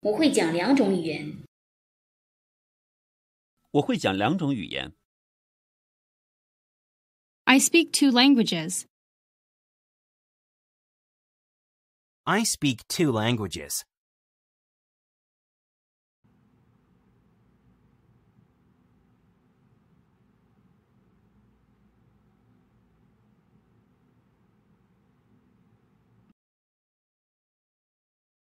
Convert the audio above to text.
我会讲两种语言。我会讲两种语言。I speak two languages. I speak two languages.